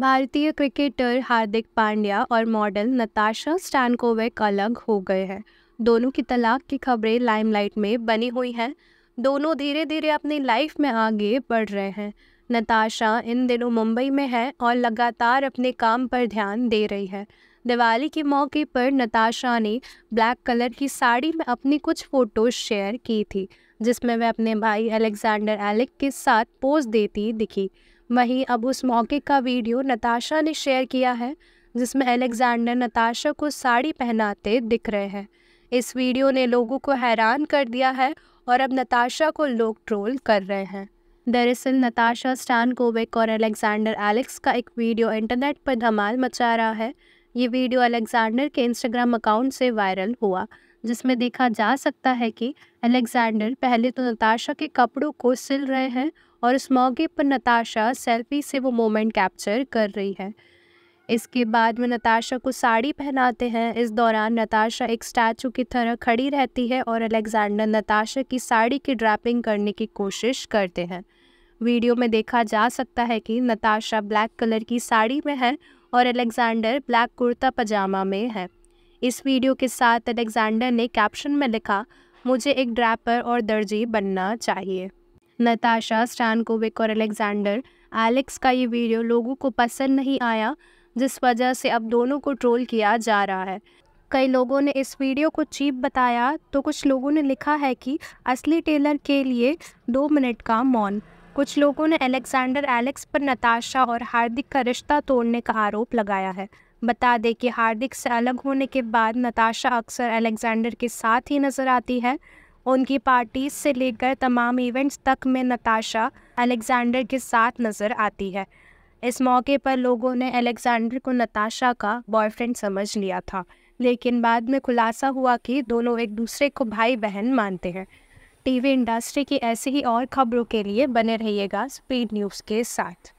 भारतीय क्रिकेटर हार्दिक पांड्या और मॉडल नताशा स्टैनकोवेक अलग हो गए हैं दोनों की तलाक की खबरें लाइमलाइट में बनी हुई हैं दोनों धीरे धीरे अपनी लाइफ में आगे बढ़ रहे हैं नताशा इन दिनों मुंबई में है और लगातार अपने काम पर ध्यान दे रही है दिवाली के मौके पर नताशा ने ब्लैक कलर की साड़ी में अपनी कुछ फ़ोटोज़ शेयर की थी जिसमें वह अपने भाई अलेक्जेंडर एलेक के साथ पोज देती दिखी वहीं अब उस मौके का वीडियो नताशा ने शेयर किया है जिसमें अलेक्जेंडर नताशा को साड़ी पहनाते दिख रहे हैं इस वीडियो ने लोगों को हैरान कर दिया है और अब नताशा को लोग ट्रोल कर रहे हैं दरअसल नताशा स्टैन कोवेक और अलेक्जेंडर एलेक्स का एक वीडियो इंटरनेट पर धमाल मचा रहा है ये वीडियो अलेक्जेंडर के इंस्टाग्राम अकाउंट से वायरल हुआ जिसमें देखा जा सकता है कि अलेक्जेंडर पहले तो नताशा के कपड़ों को सिल रहे हैं और इस मौके पर नताशा सेल्फी से वो मोमेंट कैप्चर कर रही है इसके बाद में नताशा को साड़ी पहनाते हैं इस दौरान नताशा एक स्टैचू की तरह खड़ी रहती है और अलेक्जेंडर नताशा की साड़ी की ड्रैपिंग करने की कोशिश करते हैं वीडियो में देखा जा सकता है कि नताशा ब्लैक कलर की साड़ी में है और अलेक्जेंडर ब्लैक कुर्ता पजामा में है इस वीडियो के साथ अलेक्जेंडर ने कैप्शन में लिखा मुझे एक ड्रैपर और दर्जी बनना चाहिए नताशा स्टैनकोविक और अलेक्जेंडर एलेक्स का ये वीडियो लोगों को पसंद नहीं आया जिस वजह से अब दोनों को ट्रोल किया जा रहा है कई लोगों ने इस वीडियो को चीप बताया तो कुछ लोगों ने लिखा है कि असली टेलर के लिए दो मिनट का मौन कुछ लोगों ने अलेक्जेंडर एलेक्स पर नताशा और हार्दिक का रिश्ता तोड़ने का आरोप लगाया है बता दें कि हार्दिक से अलग होने के बाद नताशा अक्सर अलेक्जेंडर के साथ ही नज़र आती है उनकी पार्टी से लेकर तमाम इवेंट्स तक में नताशा अलेक्जेंडर के साथ नज़र आती है इस मौके पर लोगों ने अलेक्जेंडर को नताशा का बॉयफ्रेंड समझ लिया था लेकिन बाद में खुलासा हुआ कि दोनों एक दूसरे को भाई बहन मानते हैं टीवी इंडस्ट्री की ऐसी ही और खबरों के लिए बने रहिएगा स्पीड न्यूज़ के साथ